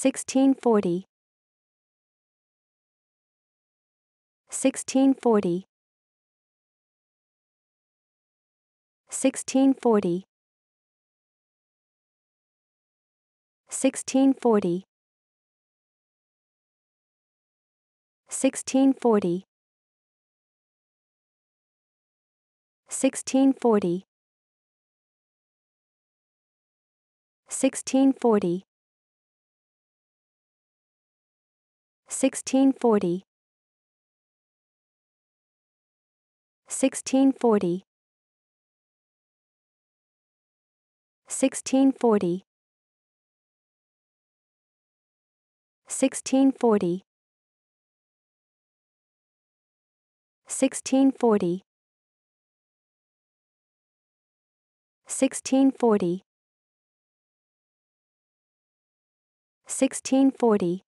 1640 1640 1640 1640 1640 1640 1640 1640 1640 1640 1640 1640 1640 1640